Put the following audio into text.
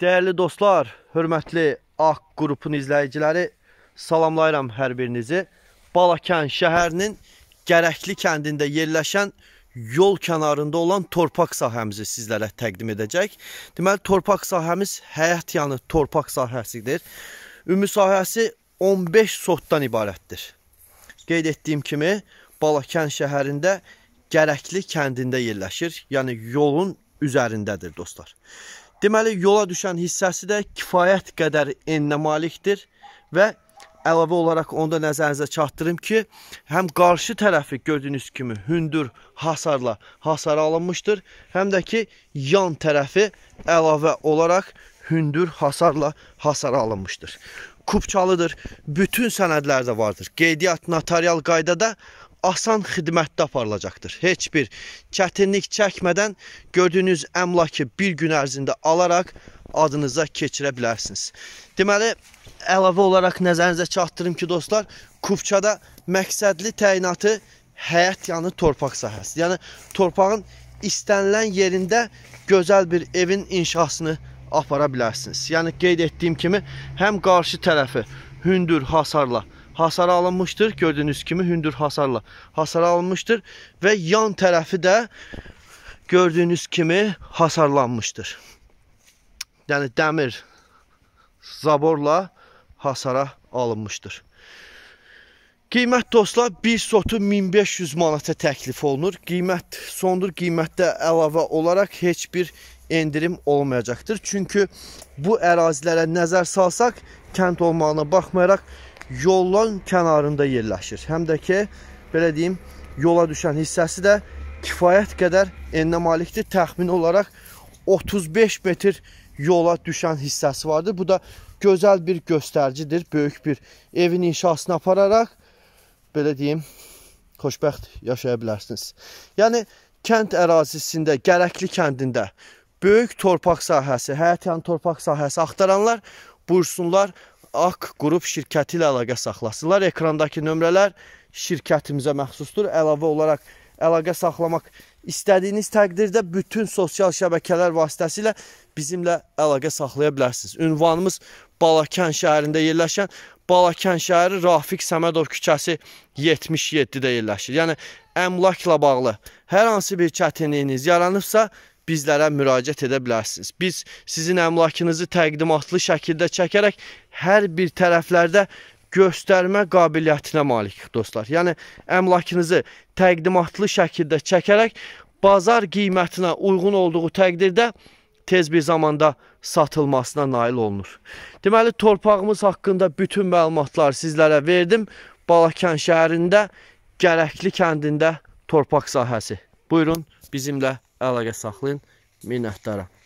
Dəyərli dostlar, hörmətli AQ qrupun izləyiciləri, salamlayıram hər birinizi. Balakən şəhərinin Gərəkli kəndində yerləşən yol kənarında olan torpaq sahəmizi sizlərə təqdim edəcək. Deməli, torpaq sahəmiz həyat yanı yəni torpaq sahəsidir. Ümumi sahəsi 15 sotdan ibarətdir. Qeyd etdiyim kimi, Balakən şəhərində Gərəkli kəndində yerləşir. Yəni, yolun üzərindədir dostlar. Deməli, yola düşən hissəsi də kifayət qədər eninə malikdir və əlavə olaraq onu da nəzərinizə çatdırım ki, həm qarşı tərəfi gördüyünüz kimi hündür hasarla hasar alınmışdır, həm də ki, yan tərəfi əlavə olaraq hündür hasarla hasar alınmışdır. Kupçalıdır, bütün sənədlərdə vardır. Qeydiyyat notarial qaydada asan xidmətdə aparılacaqdır. Heç bir çətinlik çəkmədən gördüyünüz əmlakı bir gün ərzində alaraq adınıza keçirə bilərsiniz. Deməli, əlavə olaraq nəzərinizə çatdırım ki, dostlar, Kupçada məqsədli təyinatı həyət yanı yəni torpaq sahəsidir. Yəni, torpağın istənilən yerində gözəl bir evin inşasını apara bilərsiniz. Yəni, qeyd etdiyim kimi, həm qarşı tərəfi hündür hasarla hasara alınmışdır. Gördüyünüz kimi hündür hasarla hasara alınmışdır və yan tərəfi də gördüyünüz kimi hasarlanmışdır yəni dəmir zaborla hasara alınmışdır. Qiymət dostlar, bir sotu 1500 manata təklif olunur. Qiymət sondur, qiymətdə əlavə olaraq heç bir endirim olmayacaqdır. Çünki bu ərazilərə nəzər salsaq, kənd olmağına baxmayaraq yolun kənarında yerləşir. Həm də ki, belə deyim, yola düşən hissəsi də kifayət qədər eninə malikdir. Təxmin olaraq 35 metr yola düşən hissəsi vardır. Bu da gözəl bir göstəricidir. Böyük bir evin inşasını apararaq belə deyim, xoşbəxt yaşaya bilərsiniz. Yəni kənd ərazisində, Gərəkli kəndində böyük torpaq sahəsi, həyətən torpaq sahəsi axtaranlar buyursunlar Ak qrup şirkəti ilə əlaqə saxlasınlar. Ekrandakı nömrələr şirkətimizə məxsusdur. Əlavə olaraq əlaqə saxlamaq İstədiyiniz təqdirdə bütün sosial şəbəkələr vasitəsilə bizimlə əlaqə saxlaya bilərsiniz. Ünvanımız Balakən şəhərində yerləşən Balakən şəhəri Rafiq Səmədov küçəsi 77-də yerləşir. Yəni əmlakla bağlı hər hansı bir çətinliyiniz yaranıbsa bizlərə müraciət edə bilərsiniz. Biz sizin əmlakınızı təqdimatlı şəkildə çəkərək hər bir tərəflərdə göstərmə qabiliyyətinə malikik dostlar. Yəni əmlakınızı təqdimatlı şəkildə çəkərək bazar qiymətinə uyğun olduğu təqdirdə tez bir zamanda satılmasına nail olunur. Deməli torpağımız haqqında bütün məlumatları sizlərə verdim. Balakən şəhərində Gərəkli kəndində torpaq sahəsi. Buyurun bizimlə əlaqə saxlayın. Minnətdaram.